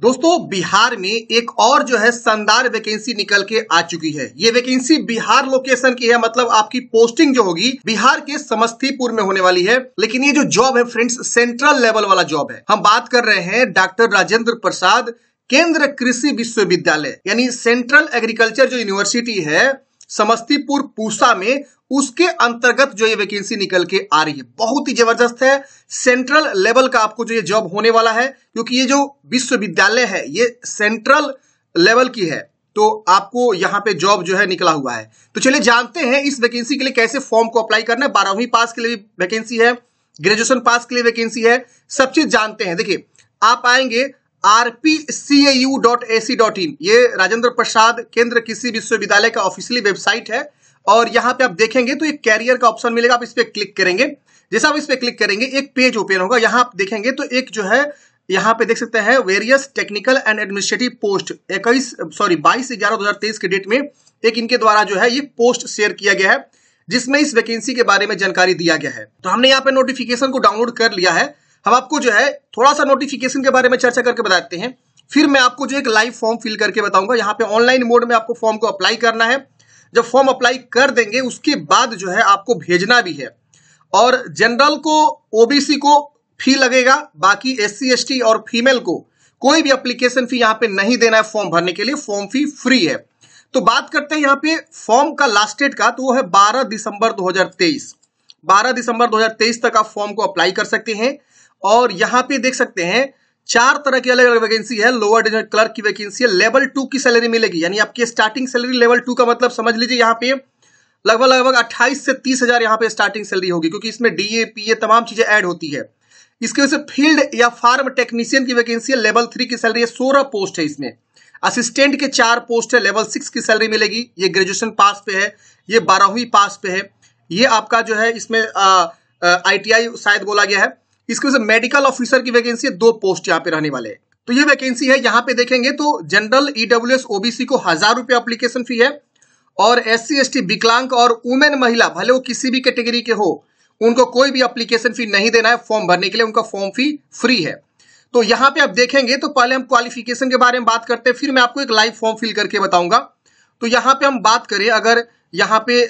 दोस्तों बिहार में एक और जो है शानदार वैकेंसी निकल के आ चुकी है ये वैकेंसी बिहार लोकेशन की है मतलब आपकी पोस्टिंग जो होगी बिहार के समस्तीपुर में होने वाली है लेकिन ये जो जॉब है फ्रेंड्स सेंट्रल लेवल वाला जॉब है हम बात कर रहे हैं डॉक्टर राजेंद्र प्रसाद केंद्र कृषि विश्वविद्यालय यानी सेंट्रल एग्रीकल्चर जो यूनिवर्सिटी है समस्तीपुर पूसा में उसके अंतर्गत जो ये वैकेंसी निकल के आ रही है बहुत ही जबरदस्त है सेंट्रल लेवल का आपको जो ये जॉब होने वाला है क्योंकि ये जो विश्वविद्यालय है ये सेंट्रल लेवल की है तो आपको यहां पे जॉब जो है निकला हुआ है तो चलिए जानते हैं इस वैकेंसी के लिए कैसे फॉर्म को अप्लाई करना है बारहवीं पास के लिए वैकेंसी है ग्रेजुएशन पास के लिए वैकेंसी है सब चीज जानते हैं देखिए आप आएंगे rpcau.ac.in ये राजेंद्र प्रसाद केंद्र कृषि विश्वविद्यालय का ऑफिशियली वेबसाइट है और यहाँ पे आप देखेंगे तो एक कैरियर का ऑप्शन मिलेगा आप इस पर क्लिक करेंगे जैसे आप इस पर क्लिक करेंगे एक पेज ओपन होगा यहाँ आप देखेंगे तो एक जो है यहाँ पे देख सकते हैं various technical and administrative post इक्कीस सॉरी बाईस ग्यारह दो हजार तेईस के डेट में एक इनके द्वारा जो है ये पोस्ट शेयर किया गया है जिसमें इस वैकेंसी के बारे में जानकारी दिया गया है तो हमने यहाँ पे नोटिफिकेशन को डाउनलोड कर लिया है हम आपको जो है थोड़ा सा नोटिफिकेशन के बारे में चर्चा करके बताते हैं फिर मैं आपको जो एक लाइव फॉर्म फिल करके बताऊंगा यहाँ पे ऑनलाइन मोड में आपको फॉर्म को अप्लाई करना है जब फॉर्म अप्लाई कर देंगे उसके बाद जो है आपको भेजना भी है और जनरल को ओबीसी को फी लगेगा बाकी एस सी और फीमेल को कोई भी अप्लीकेशन फी यहाँ पे नहीं देना है फॉर्म भरने के लिए फॉर्म फी फ्री है तो बात करते हैं यहाँ पे फॉर्म का लास्ट डेट का तो वो है 12 दिसंबर 2023 12 दिसंबर 2023 तक आप फॉर्म को अप्लाई कर सकते हैं और यहां पे देख सकते हैं चार तरह की अलग अलग वैकेंसी है लोअर डिविजन क्लर्क की वैकेंसी है लेवल टू की सैलरी मिलेगी यानी आपकी स्टार्टिंग सैलरी लेवल टू का मतलब समझ लीजिए यहाँ पे लगभग लगभग अट्ठाईस से तीस हजार यहाँ पे स्टार्टिंग सैलरी होगी क्योंकि इसमें डीए पी ए तमाम चीजें ऐड होती है इसके वजह से फील्ड या फार्म टेक्नीशियन की वैकेंसी है लेवल थ्री की सैलरी है सोलह पोस्ट है इसमें असिस्टेंट के चार पोस्ट है लेवल सिक्स की सैलरी मिलेगी ये ग्रेजुएशन पास पे है ये बारहवीं पास पे है ये आपका जो है इसमें आई शायद बोला गया है इसके वजह से मेडिकल ऑफिसर की वैकेंसी है दो पोस्ट यहाँ पे रहने वाले तो ये वैकेंसी है यहाँ पे देखेंगे तो जनरल ईडब्ल्यू एस ओबीसी को हजार रुपये अप्लीकेशन फी है और एस सी एस टी विकलांग और वुमेन महिला भले वो किसी भी कैटेगरी के, के हो उनको कोई भी अप्लीकेशन फी नहीं देना है फॉर्म भरने के लिए उनका फॉर्म फी फ्री है तो यहाँ पे आप देखेंगे तो पहले हम क्वालिफिकेशन के बारे में बात करते हैं फिर मैं आपको एक लाइव फॉर्म फिल करके बताऊंगा तो यहाँ पे हम बात करें अगर यहाँ पे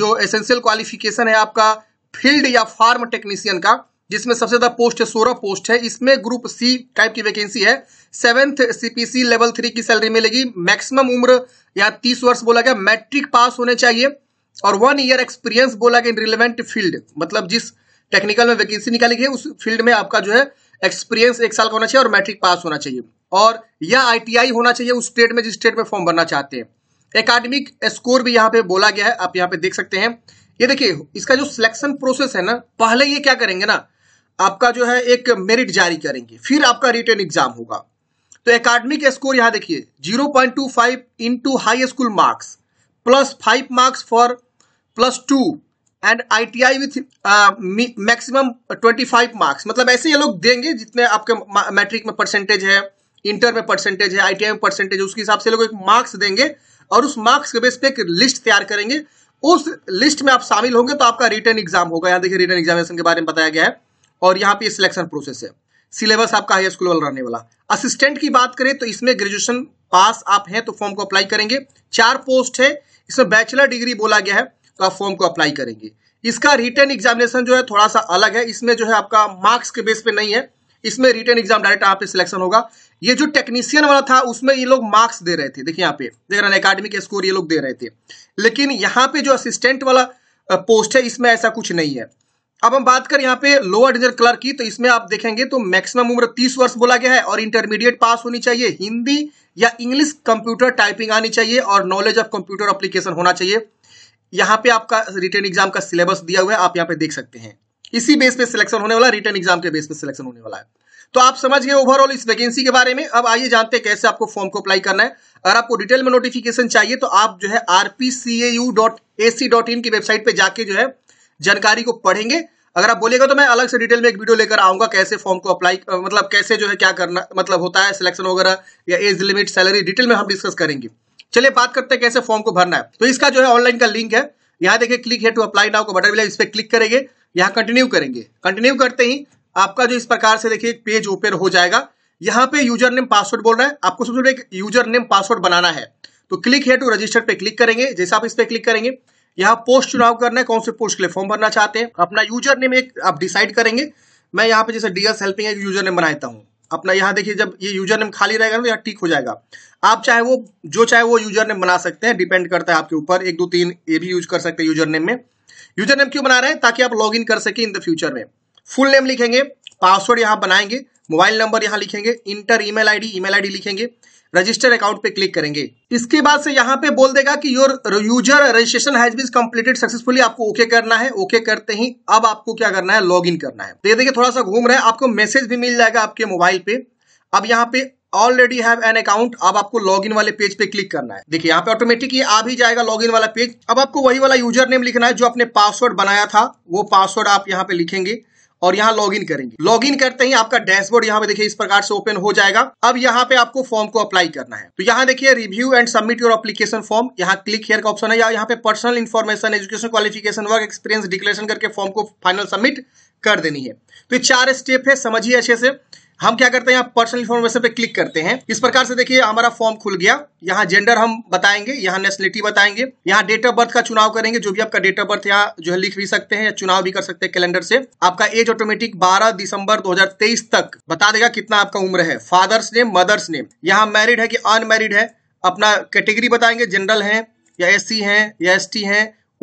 जो एसेंशियल क्वालिफिकेशन है आपका फील्ड या फार्म टेक्नीशियन का जिसमें सबसे ज्यादा पोस्ट है सोलह पोस्ट है इसमें ग्रुप सी टाइप की वैकेंसी है सेवेंथ सीपीसी लेवल थ्री की सैलरी मिलेगी मैक्सिमम उम्र या तीस वर्ष बोला गया मैट्रिक पास होने चाहिए और वन ईयर एक्सपीरियंस बोला गया इन रिलेवेंट फील्ड मतलब जिस टेक्निकल में वैकेंसी निकाली गई उस फील्ड में आपका जो है एक्सपीरियंस एक साल का होना चाहिए और मैट्रिक पास होना चाहिए और या आईटीआई होना चाहिए उस स्टेट में जिस स्टेट में फॉर्म भरना चाहते हैं एकेडमिक स्कोर भी यहाँ पे बोला गया है आप यहाँ पे देख सकते हैं ये देखिए इसका जो सिलेक्शन प्रोसेस है ना पहले ये क्या करेंगे ना आपका जो है एक मेरिट जारी करेंगे फिर आपका रिटर्न एग्जाम होगा तो एकेडमिक स्कोर यहां देखिए 0.25 point two five into high school marks plus five marks for plus two and I T I with maximum twenty five marks मतलब ऐसे ये लोग देंगे जितने आपके मैट्रिक में परसेंटेज है इंटर में परसेंटेज है आईटीआई में परसेंटेज है उसके हिसाब से लोग एक मार्क्स देंगे और उस मार्क्स के बेस पे एक लिस्ट तैयार करेंगे उस लिस्ट में आप शामिल होंगे तो आपका रिटर्न एग्जाम होगा यहाँ देखिए रिटर्न एग्जामिनेशन के बारे में बताया गया है और यहाँ पे सिलेक्शन प्रोसेस है सिलेबस आपका हाई स्कूल वाला रहने वाला असिस्टेंट की बात करें तो इसमें ग्रेजुएशन पास आप हैं तो फॉर्म को अप्लाई करेंगे चार पोस्ट है इसमें बैचलर डिग्री बोला गया है तो आप फॉर्म को अप्लाई करेंगे इसका रिटर्न एग्जामिनेशन जो है थोड़ा सा अलग है इसमें जो है आपका मार्क्स के बेस पे नहीं है इसमें रिटर्न एग्जाम डायरेक्ट यहाँ पे सिलेक्शन होगा ये जो टेक्नीशियन वाला था उसमें ये लोग मार्क्स दे रहे थे देखिए यहाँ पे देख रहे अकेडमिक स्कोर ये लोग दे रहे थे लेकिन यहाँ पे जो असिस्टेंट वाला पोस्ट है इसमें ऐसा कुछ नहीं है अब हम बात करें यहाँ पे लोअर डिजर क्लर्क की तो इसमें आप देखेंगे तो मैक्सिमम उम्र 30 वर्ष बोला गया है और इंटरमीडिएट पास होनी चाहिए हिंदी या इंग्लिश कंप्यूटर टाइपिंग आनी चाहिए और नॉलेज ऑफ कंप्यूटर अप्लीकेशन होना चाहिए यहाँ पे आपका रिटर्न एग्जाम का सिलेबस दिया हुआ है आप यहाँ पे देख सकते हैं इसी बेस पे सिलेक्शन होने वाला रिटर्न एग्जाम के बेस पे सिलेक्शन होने वाला है तो आप समझ गए ओवरऑल इस वैकेंसी के बारे में अब आइए जानते हैं कैसे आपको फॉर्म को अप्लाई करना है अगर आपको डिटेल में नोटिफिकेशन चाहिए तो आप जो है आरपीसीएयू dot A C dot in की वेबसाइट पे जाके जो है जानकारी को पढ़ेंगे अगर आप बोलेगा तो मैं अलग से डिटेल में एक वीडियो लेकर आऊंगा कैसे फॉर्म को अप्लाई मतलब कैसे जो है क्या करना मतलब होता है सिलेक्शन वगैरह या एज लिमिट सैलरी डिटेल में हम डिस्कस करेंगे चलिए बात करते हैं कैसे फॉर्म को भरना है तो इसका जो है ऑनलाइन का लिंक है यहाँ देखिए click here to apply now का बटन मिला इस पर क्लिक करेंगे यहाँ कंटिन्यू करेंगे कंटिन्यू करते ही आपका जो इस प्रकार से देखिए पेज ओपन हो जाएगा यहाँ पे यूजर नेम पासवर्ड बोल रहा है आपको सबसे एक यूजर नेम पासवर्ड बनाना है तो क्लिक है टू रजिस्टर पे क्लिक करेंगे जैसे आप इस पर क्लिक करेंगे यहाँ पोस्ट चुनाव करना है कौन से पोस्ट के लिए फॉर्म भरना चाहते हैं अपना यूजर नेम एक आप डिसाइड करेंगे मैं यहाँ पे जैसे डीएस हेल्पिंग है यूजर नेम बनाता हूँ अपना यहाँ देखिए जब ये यूजर नेम खाली रहेगा ना तो यहाँ टिक हो जाएगा आप चाहे वो जो चाहे वो यूजर नेम बना सकते हैं डिपेंड करता है आपके ऊपर एक दो तीन ये भी यूज कर सकते हैं यूजर नेम में यूजर नेम क्यों बना रहे हैं ताकि आप लॉग इन कर सके इन द फ्यूचर में फुल नेम लिखेंगे पासवर्ड यहाँ बनाएंगे मोबाइल नंबर यहाँ लिखेंगे enter email ID email ID लिखेंगे रजिस्टर अकाउंट पे क्लिक करेंगे इसके बाद से यहाँ पे बोल देगा कि your user registration has been completed successfully आपको ओके okay करना है ओके okay करते ही अब आपको क्या करना है लॉग इन करना है तो ये देखिए थोड़ा सा घूम रहा है आपको मैसेज भी मिल जाएगा आपके मोबाइल पे अब यहाँ पे ऑलरेडी हैव एन अकाउंट अब आपको इन वाले पेज पे क्लिक करना है देखिए यहाँ पे ऑटोमेटिक ये आ भी जाएगा इन वाला पेज अब आपको वही वाला यूजर नेम लिखना है जो आपने पासवर्ड बनाया था वो पासवर्ड आप यहाँ पे लिखेंगे और यहाँ लॉग इन करेंगे लॉग इन करते ही आपका डैशबोर्ड यहाँ पे देखिए इस प्रकार से ओपन हो जाएगा अब यहाँ पे आपको फॉर्म को अप्लाई करना है तो यहाँ देखिए review and submit your application form यहाँ क्लिक हेयर का ऑप्शन है या यहाँ पे personal information education qualification work experience declaration करके फॉर्म को फाइनल सबमिट कर देनी है तो चार स्टेप है समझिए अच्छे से हम क्या करते हैं यहाँ पर्सनल इन्फॉर्मेशन पे क्लिक करते हैं इस प्रकार से देखिए हमारा फॉर्म खुल गया यहाँ जेंडर हम बताएंगे यहाँ नेशनलिटी बताएंगे यहाँ डेट ऑफ बर्थ का चुनाव करेंगे जो भी आपका डेट ऑफ बर्थ यहाँ जो है लिख भी सकते हैं या चुनाव भी कर सकते हैं कैलेंडर से आपका एज ऑटोमेटिक 12 दिसंबर 2023 तक बता देगा कितना आपका उम्र है फादर्स नेम मदर्स नेम यहाँ मैरिड है कि अनमेरिड है अपना कैटेगरी बताएंगे जनरल है या एस सी है या एस टी है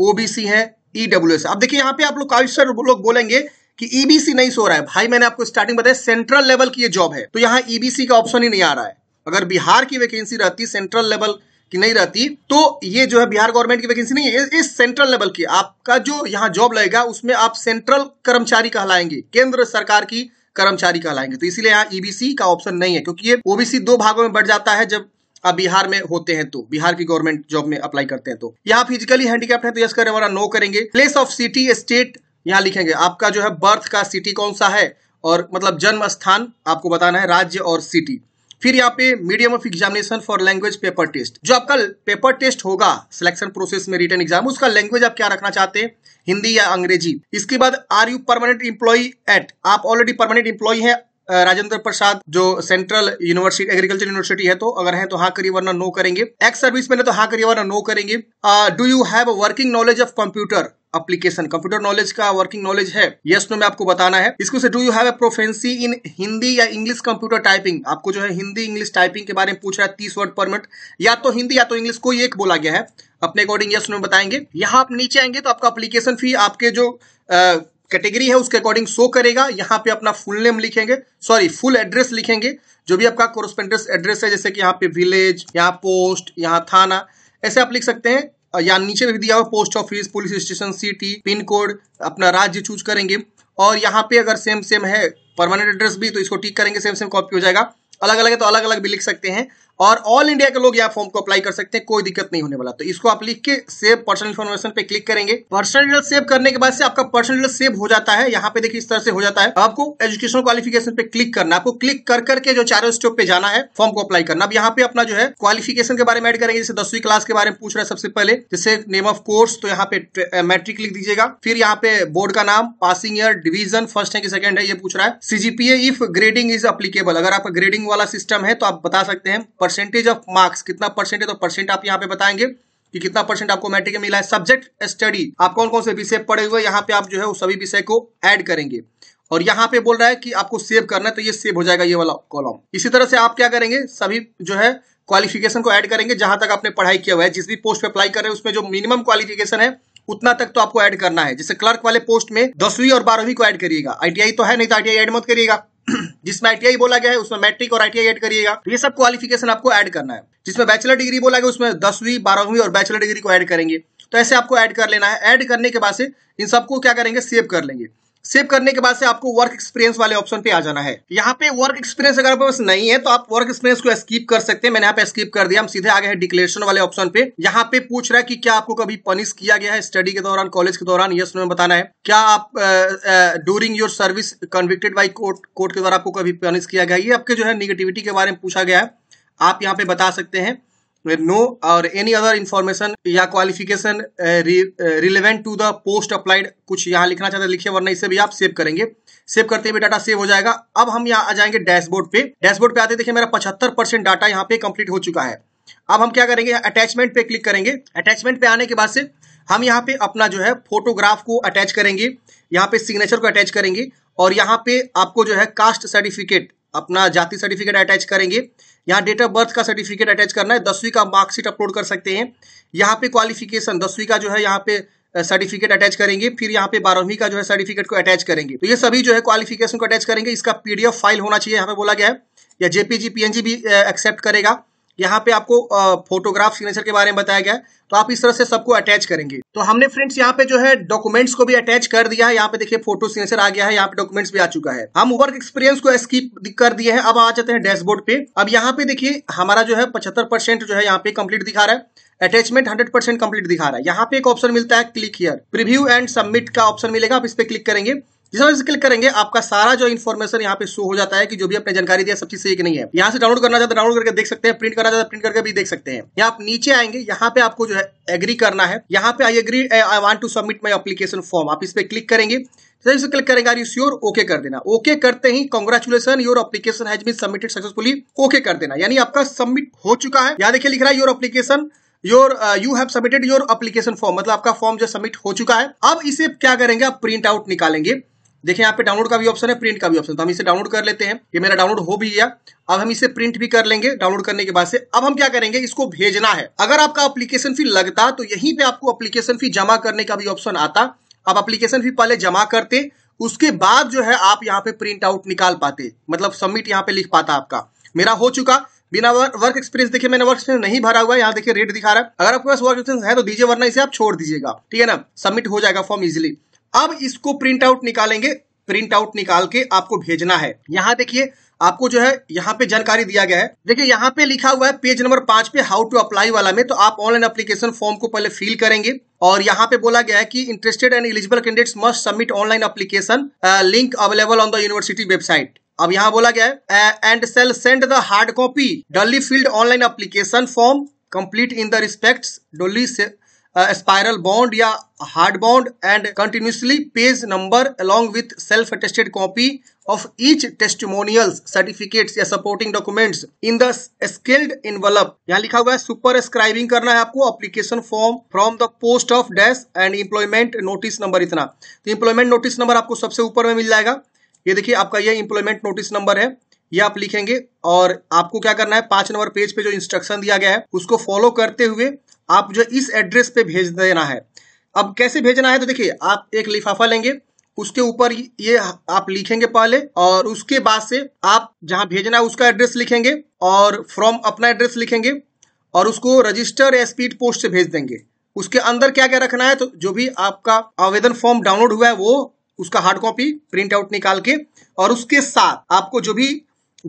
ओबीसी है ईडब्ल्यू एस अब देखिए यहाँ पे आप लोग काफी सारे लोग बोलेंगे कि ईबीसी e नहीं सो रहा है भाई मैंने आपको स्टार्टिंग बताया सेंट्रल लेवल की ये जॉब है तो यहाँ ईबीसी e का ऑप्शन ही नहीं आ रहा है अगर बिहार की वैकेंसी रहती सेंट्रल लेवल की नहीं रहती तो ये जो है बिहार गवर्नमेंट की वैकेंसी नहीं है इस सेंट्रल लेवल की आपका जो यहाँ जॉब लगेगा उसमें आप सेंट्रल कर्मचारी कहलाएंगे केंद्र सरकार की कर्मचारी कहलाएंगे तो इसीलिए यहाँ ईबीसी e का ऑप्शन नहीं है क्योंकि ये ओबीसी दो भागों में बढ़ जाता है जब आप बिहार में होते हैं तो बिहार की गवर्नमेंट जॉब में अप्लाई करते हैं तो यहाँ फिजिकली हैंडीकैप्ट है तो यस करें नो करेंगे प्लेस ऑफ सिटी स्टेट यहाँ लिखेंगे आपका जो है बर्थ का सिटी कौन सा है और मतलब जन्म स्थान आपको बताना है राज्य और सिटी फिर यहाँ पे medium of examination for language paper test जो आपका पेपर टेस्ट होगा सिलेक्शन प्रोसेस में रिटर्न एग्जाम उसका लैंग्वेज आप क्या रखना चाहते हैं हिंदी या अंग्रेजी इसके बाद are you permanent employee at आप ऑलरेडी परमानेंट इंप्लॉय हैं राजेंद्र प्रसाद जो सेंट्रल यूनिवर्सिटी एग्रीकल्चर यूनिवर्सिटी है तो अगर तो हाँ है तो हाँ करिए वरना नो करेंगे एक्स सर्विस में तो हाँ करिए वरना नो करेंगे do you have working knowledge of computer application computer knowledge का वर्किंग नॉलेज है यस नो मैं आपको बताना है इसको से do you have a proficiency in Hindi या इंग्लिश कंप्यूटर टाइपिंग आपको जो है हिंदी इंग्लिश टाइपिंग के बारे में पूछ रहा है तीस वर्ड पर मिनट या तो हिंदी या तो इंग्लिश कोई एक बोला गया है अपने अकॉर्डिंग यस नो बताएंगे यहाँ आप नीचे आएंगे तो आपका अप्लीकेशन फी आपके जो आ, कैटेगरी है उसके अकॉर्डिंग शो करेगा यहाँ पे अपना फुल नेम लिखेंगे सॉरी फुल एड्रेस लिखेंगे जो भी आपका कोरोस्पेंडेंस एड्रेस है जैसे कि यहाँ पे विलेज यहाँ पोस्ट यहाँ थाना ऐसे आप लिख सकते हैं या नीचे भी दिया हुआ post office police station city pin code अपना राज्य चूज करेंगे और यहाँ पे अगर सेम सेम है परमानेंट एड्रेस भी तो इसको टिक करेंगे सेम सेम कॉपी हो जाएगा अलग अलग है तो अलग अलग भी लिख सकते हैं और ऑल इंडिया के लोग यहाँ फॉर्म को अप्लाई कर सकते हैं कोई दिक्कत नहीं होने वाला तो इसको आप लिख के सेव पर्सनल इन्फॉर्मेशन पे क्लिक करेंगे पर्सनल डिटेल सेव करने के बाद से आपका पर्सनल डिटेल सेव हो जाता है यहाँ पे देखिए इस तरह से हो जाता है आपको एजुकेशन क्वालिफिकेशन पे क्लिक करना आपको क्लिक कर करके जो चारों स्टेप पे जाना है फॉर्म को अप्लाई करना अब यहाँ पे अपना जो है क्वालिफिकेशन के बारे में एड करेंगे जैसे दसवीं क्लास के बारे में पूछ रहा है सबसे पहले जैसे नेम ऑफ कोर्स तो यहाँ पे मैट्रिक लिख दीजिएगा फिर यहाँ पे बोर्ड का नाम पासिंग ईयर डिविजन फर्स्ट है कि सेकंड है ये पूछ रहा है CGPA if grading is applicable अगर आपका ग्रेडिंग वाला सिस्टम है तो आप बता सकते हैं परसेंटेज ऑफ मार्क्स कितना परसेंट है तो परसेंट आप यहाँ पे बताएंगे कि कितना परसेंट आपको मैट्रिक में मिला है सब्जेक्ट स्टडी आप कौन कौन से विषय पढ़े हुए यहाँ पे आप जो है वो सभी विषय को ऐड करेंगे और यहाँ पे बोल रहा है कि आपको सेव करना है तो ये सेव हो जाएगा ये वाला कॉलम इसी तरह से आप क्या करेंगे सभी जो है क्वालिफिकेशन को ऐड करेंगे जहां तक आपने पढ़ाई किया हुआ है जिस भी पोस्ट पे अप्लाई कर रहे हैं उसमें जो मिनिमम क्वालिफिकेशन है उतना तक तो आपको ऐड करना है जैसे क्लर्क वाले पोस्ट में दसवीं और बारहवीं को ऐड करिएगा आईटीआई तो है नहीं तो आईटीआई ऐड मत करिएगा जिसमें आईटीआई बोला गया है उसमें मैट्रिक और आईटीआई ऐड करिएगा तो ये सब क्वालिफिकेशन आपको ऐड करना है जिसमें बैचलर डिग्री बोला गया उसमें दसवीं बारहवीं और बैचलर डिग्री को ऐड करेंगे तो ऐसे आपको ऐड कर लेना है ऐड करने के बाद से इन सबको क्या करेंगे सेव कर लेंगे सेव करने के बाद से आपको वर्क एक्सपीरियंस वाले ऑप्शन पे आ जाना है यहाँ पे वर्क एक्सपीरियंस अगर आपके पास नहीं है तो आप वर्क एक्सपीरियंस को स्कीप कर सकते हैं मैंने यहाँ पे स्कीप कर दिया हम सीधे आगे हैं डिक्लेरेशन वाले ऑप्शन पे यहाँ पे पूछ रहा है कि क्या आपको कभी पनिश किया गया है स्टडी के दौरान कॉलेज के दौरान यस उसमें बताना है क्या आप during your service convicted by court court के द्वारा आपको कभी पनिश किया गया ये आपके जो है निगेटिविटी के बारे में पूछा गया है आप यहाँ पे बता सकते हैं with no or any other information या qualification uh, uh, relevant to the post applied कुछ यहाँ लिखना चाहते हैं लिखिए वरना इसे भी आप सेव करेंगे सेव करते हुए डाटा सेव हो जाएगा अब हम यहाँ आ जाएंगे डैशबोर्ड पे डैशबोर्ड पे आते देखिए मेरा पचहत्तर परसेंट डाटा यहाँ पे कंप्लीट हो चुका है अब हम क्या करेंगे अटैचमेंट पे क्लिक करेंगे अटैचमेंट पे आने के बाद से हम यहाँ पे अपना जो है फोटोग्राफ को अटैच करेंगे यहाँ पे सिग्नेचर को अटैच करेंगे और यहाँ पे आपको जो है कास्ट सर्टिफिकेट अपना जाति सर्टिफिकेट अटैच करेंगे यहाँ डेट ऑफ बर्थ का सर्टिफिकेट अटैच करना है दसवीं का मार्कशीट अपलोड कर सकते हैं यहाँ पे क्वालिफिकेशन दसवीं का जो है यहाँ पे सर्टिफिकेट अटैच करेंगे फिर यहाँ पे बारहवीं का जो है सर्टिफिकेट को अटैच करेंगे तो ये सभी जो है क्वालिफिकेशन को अटैच करेंगे इसका पीडीएफ फाइल होना चाहिए यहाँ पे बोला गया है या जेपीजी पीएनजी भी एक्सेप्ट करेगा यहाँ पे आपको फोटोग्राफ सिग्नेचर के बारे में बताया गया तो आप इस तरह से सबको अटैच करेंगे तो हमने फ्रेंड्स यहाँ पे जो है डॉक्यूमेंट्स को भी अटैच कर दिया है यहाँ पे देखिए फोटो सिग्नेचर आ गया है यहाँ पे डॉक्यूमेंट्स भी आ चुका है हम वर्क एक्सपीरियंस को स्कीप कर दिए हैं अब आ जाते हैं डैशबोर्ड पे अब यहाँ पे देखिए हमारा जो है पचहत्तर जो है यहाँ पे कम्प्लीट दिखा रहा है अटैचमेंट 100 परसेंट कंप्लीट दिखा रहा है यहाँ पे एक ऑप्शन मिलता है click here preview and submit का ऑप्शन मिलेगा आप इस पर क्लिक करेंगे जिस से क्लिक करेंगे आपका सारा जो इन्फॉर्मेशन यहाँ पे शो हो जाता है कि जो भी आपने जानकारी दिया सब चीज सही नहीं है यहाँ से डाउनलोड करना चाहते डाउनलोड करके देख सकते हैं प्रिंट करना चाहते प्रिंट करके भी देख सकते हैं यहाँ आप नीचे आएंगे यहाँ पे आपको जो है एग्री करना है यहाँ पे I agree I want to submit my application form आप इस पर क्लिक करेंगे क्लिक करेंगे आर यू श्योर ओके कर देना ओके okay करते ही congratulation your application has been submitted successfully okay कर देना यानी आपका सबमिट हो चुका है यहाँ देखिए लिख रहा है your application your you have submitted your application form मतलब आपका फॉर्म जो सबमिट हो चुका है अब इसे क्या करेंगे आप प्रिंट आउट निकालेंगे देखिए यहाँ पे डाउनलोड का भी ऑप्शन है प्रिंट का भी ऑप्शन तो हम इसे डाउनलोड कर लेते हैं ये मेरा डाउनलोड हो भी गया अब हम इसे प्रिंट भी कर लेंगे डाउनलोड करने के बाद से अब हम क्या करेंगे इसको भेजना है अगर आपका एप्लीकेशन फी लगता तो यहीं पे आपको अप्लीकेशन फी जमा करने का भी ऑप्शन आता आप अप्लीकेशन फी पहले जमा करते उसके बाद जो है आप यहाँ पे प्रिंट आउट निकाल पाते मतलब सबमिट यहाँ पे लिख पाता आपका मेरा हो चुका बिना वर्क एक्सपीरियंस देखिए मैंने वर्क एक्सपीरियंस नहीं भरा हुआ है यहाँ देखिए रेट दिखा रहा है अगर आपके पास वर्क एक्सपीरियंस है तो दीजिए वरना इसे आप छोड़ दीजिएगा ठीक है ना सबमिट हो जाएगा फॉर्म इजिली अब इसको प्रिंट आउट निकालेंगे प्रिंट आउट निकाल के आपको भेजना है यहाँ देखिए आपको जो है यहाँ पे जानकारी दिया गया है देखिए यहाँ पे लिखा हुआ है पेज नंबर पांच पे हाउ टू अप्लाई वाला में तो आप ऑनलाइन एप्लीकेशन फॉर्म को पहले फिल करेंगे और यहाँ पे बोला गया है कि interested and eligible candidates must submit online application link available on the university website अब यहाँ बोला गया है and sell send the hard copy duly filled online application form complete in the respect duly spiral bound या hard bound and continuously page number along with self attested copy of each testimonial certificate या supporting documents in the sealed envelope यहाँ लिखा हुआ है super scribing करना है आपको application form from the post of desk and employment notice number इतना तो इम्प्लॉयमेंट नोटिस नंबर आपको सबसे ऊपर में मिल जाएगा ये देखिए आपका ये इम्प्लॉयमेंट नोटिस नंबर है ये आप लिखेंगे और आपको क्या करना है पांच नंबर पेज पे जो इंस्ट्रक्शन दिया गया है उसको फॉलो करते हुए आप जो इस एड्रेस पे भेज देना है अब कैसे भेजना है तो देखिए आप एक लिफाफा लेंगे उसके ऊपर ये आप लिखेंगे पहले और उसके बाद से आप जहां भेजना है उसका एड्रेस लिखेंगे और फ्रॉम अपना एड्रेस लिखेंगे और उसको रजिस्टर या स्पीड पोस्ट से भेज देंगे उसके अंदर क्या क्या रखना है तो जो भी आपका आवेदन फॉर्म डाउनलोड हुआ है वो उसका हार्ड कॉपी प्रिंट आउट निकाल के और उसके साथ आपको जो भी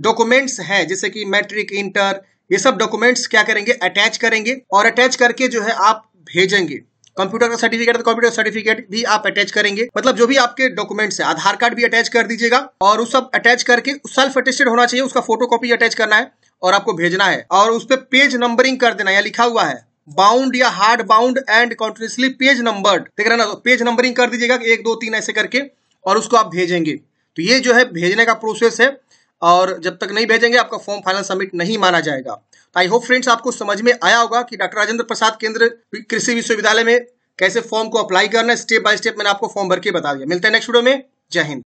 डॉक्यूमेंट्स हैं जैसे कि मैट्रिक इंटर ये सब डॉक्यूमेंट्स क्या करेंगे अटैच करेंगे और अटैच करके जो है आप भेजेंगे कंप्यूटर का सर्टिफिकेट तो कंप्यूटर सर्टिफिकेट भी आप अटैच करेंगे मतलब जो भी आपके डॉक्यूमेंट्स है आधार कार्ड भी अटैच कर दीजिएगा और उस सब अटैच करके सेल्फ अटेस्टेड होना चाहिए उसका फोटो कॉपी अटैच करना है और आपको भेजना है और उस पर पेज नंबरिंग कर देना या लिखा हुआ है बाउंड या hard bound and continuously page numbered देख रहे ना तो पेज नंबरिंग कर दीजिएगा एक दो तीन ऐसे करके और उसको आप भेजेंगे तो ये जो है भेजने का प्रोसेस है और जब तक नहीं भेजेंगे आपका फॉर्म फाइनल सबमिट नहीं माना जाएगा आई होप फ्रेंड्स आपको समझ में आया होगा कि डॉक्टर राजेंद्र प्रसाद केंद्र कृषि विश्वविद्यालय में कैसे फॉर्म को अप्लाई करना स्टेप बाय स्टेप मैंने आपको फॉर्म भर के बता दिया मिलते हैं नेक्स्ट वीडियो में जय हिंद